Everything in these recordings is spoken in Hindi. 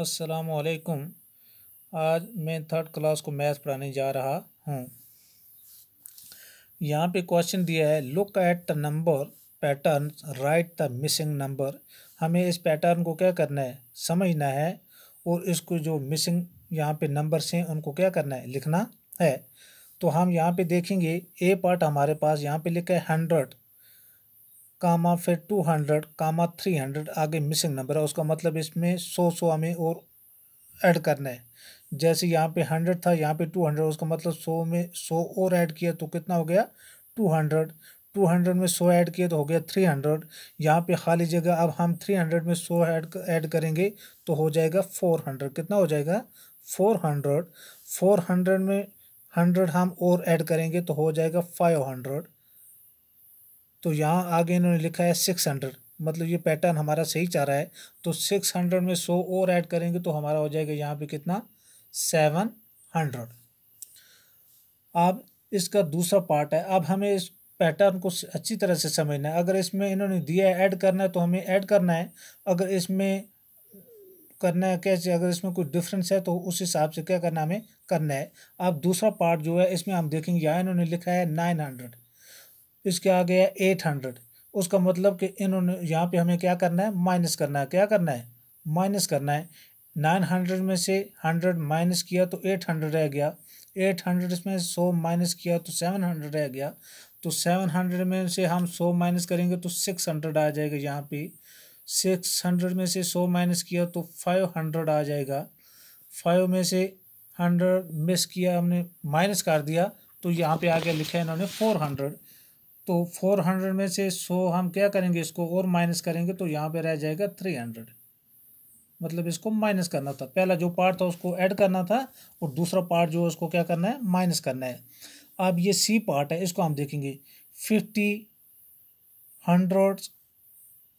असलकुम आज मैं थर्ड क्लास को मैथ पढ़ाने जा रहा हूँ यहाँ पे क्वेश्चन दिया है look at the number pattern right the missing number हमें इस पैटर्न को क्या करना है समझना है और इसको जो मिसिंग यहाँ पे नंबर हैं उनको क्या करना है लिखना है तो हम यहाँ पे देखेंगे ए पार्ट हमारे पास यहाँ पे लिखा है हंड्रेड कामा फिर two hundred comma three hundred आगे मिसिंग नंबर है उसका मतलब इसमें सौ सौ हमें और ऐड करना है जैसे यहाँ पे हंड्रेड था यहाँ पे टू हंड्रेड उसका मतलब सौ में सौ और ऐड किया तो कितना हो गया टू हंड्रेड टू हंड्रेड में सौ ऐड किया तो हो गया थ्री हंड्रेड यहाँ पर खाली जगह अब हम थ्री हंड्रेड में सौ ऐड ऐड करेंगे तो हो जाएगा फोर हंड्रेड कितना हो जाएगा फोर हंड्रेड फोर हंड्रेड में हंड्रेड हम और ऐड करेंगे तो हो जाएगा फाइव हंड्रेड तो यहाँ आगे इन्होंने लिखा है सिक्स हंड्रेड मतलब ये पैटर्न हमारा सही चाह रहा है तो सिक्स हंड्रेड में सौ और ऐड करेंगे तो हमारा हो जाएगा यहाँ पे कितना सेवन हंड्रेड अब इसका दूसरा पार्ट है अब हमें इस पैटर्न को अच्छी तरह से समझना है अगर इसमें इन्होंने दिया है ऐड करना है तो हमें ऐड करना है अगर इसमें करना है कैसे अगर इसमें कोई डिफरेंस है तो उस हिसाब से क्या करना हमें करना है अब दूसरा पार्ट जो है इसमें हम देखेंगे यहाँ इन्होंने लिखा है नाइन हंड्रेड इसके आ गया एट हंड्रेड उसका मतलब कि इन्होंने यहाँ पे हमें क्या करना है माइनस करना है क्या करना है माइनस करना है नाइन हंड्रेड में से हंड्रेड माइनस किया तो एट हंड्रेड रह गया एट हंड्रेड में सौ माइनस किया तो सेवन हंड्रेड रह गया तो सेवन हंड्रेड में से हम सौ माइनस करेंगे तो सिक्स हंड्रेड आ जाएगा यहाँ पे सिक्स हंड्रेड में से सौ माइनस किया तो फाइव हंड्रेड आ जाएगा फाइव में से हंड्रेड मिस किया हमने माइनस कर दिया तो यहाँ पे गया लिखा है इन्होंने फोर हंड्रेड तो फोर हंड्रेड में से सौ हम क्या करेंगे इसको और माइनस करेंगे तो यहाँ पे रह जाएगा थ्री हंड्रेड मतलब इसको माइनस करना था पहला जो पार्ट था उसको ऐड करना था और दूसरा पार्ट जो है उसको क्या करना है माइनस करना है अब ये सी पार्ट है इसको हम देखेंगे fifty hundred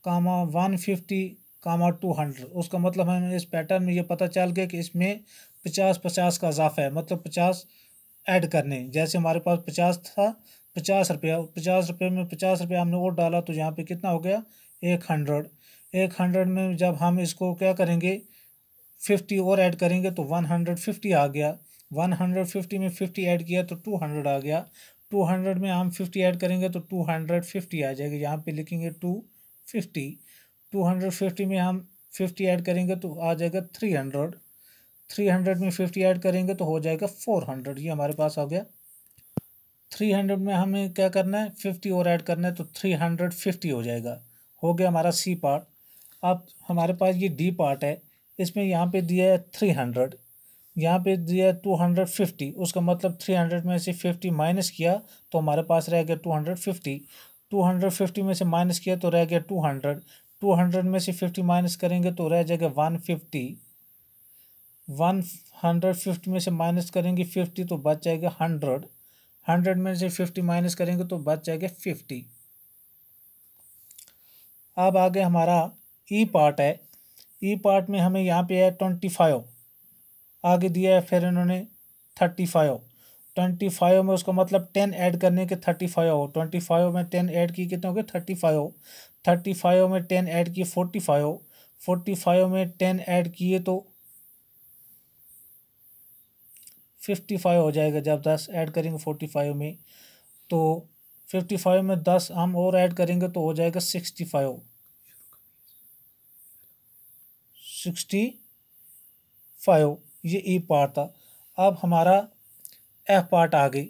comma one fifty comma two hundred उसका मतलब हमें इस पैटर्न में ये पता चल गया कि इसमें पचास पचास का इजाफा है मतलब पचास ऐड करने जैसे हमारे पास पचास था पचास रुपया पचास रुपये में पचास रुपया हमने और डाला तो यहाँ पे कितना हो गया एक हंड्रेड एक हंड्रेड में जब हम इसको क्या करेंगे फिफ्टी और ऐड करेंगे तो वन हंड्रेड फिफ्टी आ गया वन हंड्रेड फिफ्टी में फिफ्टी ऐड किया तो टू हंड्रेड आ गया टू हंड्रेड में हम फिफ्टी ऐड करेंगे तो टू हंड्रेड फिफ्टी आ जाएगी यहाँ पे लिखेंगे two fifty two hundred fifty में हम फिफ्टी ऐड करेंगे तो आ जाएगा थ्री हंड्रेड थ्री हंड्रेड में फिफ्टी ऐड करेंगे तो हो जाएगा फोर हंड्रेड ये हमारे पास आ गया थ्री हंड्रेड में हमें क्या करना है फिफ्टी और ऐड करना है तो थ्री हंड्रेड फिफ्टी हो जाएगा हो गया हमारा सी पार्ट अब हमारे पास ये डी पार्ट है इसमें यहाँ पे दिया है थ्री हंड्रेड यहाँ पे दिया है टू हंड्रेड फिफ्टी उसका मतलब थ्री हंड्रेड में से फिफ्टी माइनस किया तो हमारे पास रह गया two hundred fifty two hundred fifty में से माइनस किया तो रह गया टू हंड्रेड टू हंड्रेड में से फिफ्टी माइनस करेंगे तो रह जाएगा one fifty one hundred fifty में से माइनस करेंगे फिफ्टी तो बच जाएगा हंड्रेड हंड्रेड में से फिफ्टी माइनस करेंगे तो बच जाएगा फिफ्टी अब आगे हमारा ई e पार्ट है ई e पार्ट में हमें यहाँ पे है ट्वेंटी फाइव आगे दिया है फिर इन्होंने थर्टी फाइव ट्वेंटी फाइव में उसको मतलब टेन ऐड करने के थर्टी फाइव हो ट्वेंटी फाइव में टेन ऐड की कितने हो गए थर्टी फाइव थर्टी फाइव में टेन ऐड किए फोर्टी फाइव फोर्टी फाइव में टेन ऐड किए तो फिफ्टी फाइव हो जाएगा जब दस ऐड करेंगे फोर्टी फाइव में तो फिफ्टी फाइव में दस हम और ऐड करेंगे तो हो जाएगा सिक्सटी फाइव सिक्सटी फाइव ये ई e पार्ट था अब हमारा एफ पार्ट आ गई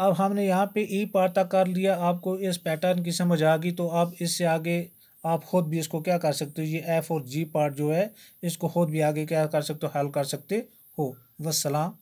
अब हमने यहाँ पे ई e पार्ट तक कर लिया आपको इस पैटर्न की समझ आ गई तो आप इससे आगे आप खुद भी इसको क्या कर सकते हो ये एफ और जी पार्ट जो है इसको खुद भी आगे क्या कर सकते हो हल कर सकते हो वसलाम